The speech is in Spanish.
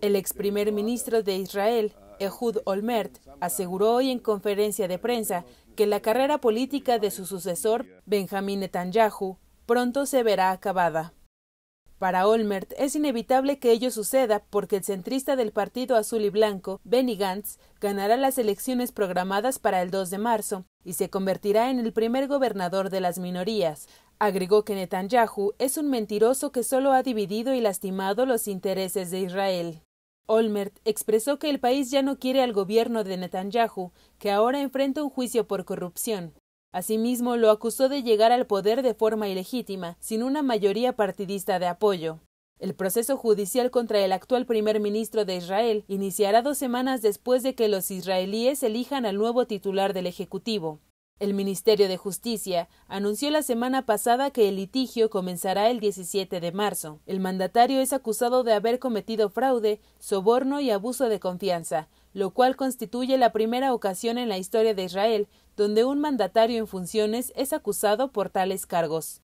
El ex primer ministro de Israel, Ehud Olmert, aseguró hoy en conferencia de prensa que la carrera política de su sucesor, Benjamín Netanyahu, pronto se verá acabada. Para Olmert es inevitable que ello suceda porque el centrista del Partido Azul y Blanco, Benny Gantz, ganará las elecciones programadas para el 2 de marzo y se convertirá en el primer gobernador de las minorías. Agregó que Netanyahu es un mentiroso que solo ha dividido y lastimado los intereses de Israel. Olmert expresó que el país ya no quiere al gobierno de Netanyahu, que ahora enfrenta un juicio por corrupción. Asimismo, lo acusó de llegar al poder de forma ilegítima, sin una mayoría partidista de apoyo. El proceso judicial contra el actual primer ministro de Israel iniciará dos semanas después de que los israelíes elijan al nuevo titular del Ejecutivo. El Ministerio de Justicia anunció la semana pasada que el litigio comenzará el 17 de marzo. El mandatario es acusado de haber cometido fraude, soborno y abuso de confianza, lo cual constituye la primera ocasión en la historia de Israel donde un mandatario en funciones es acusado por tales cargos.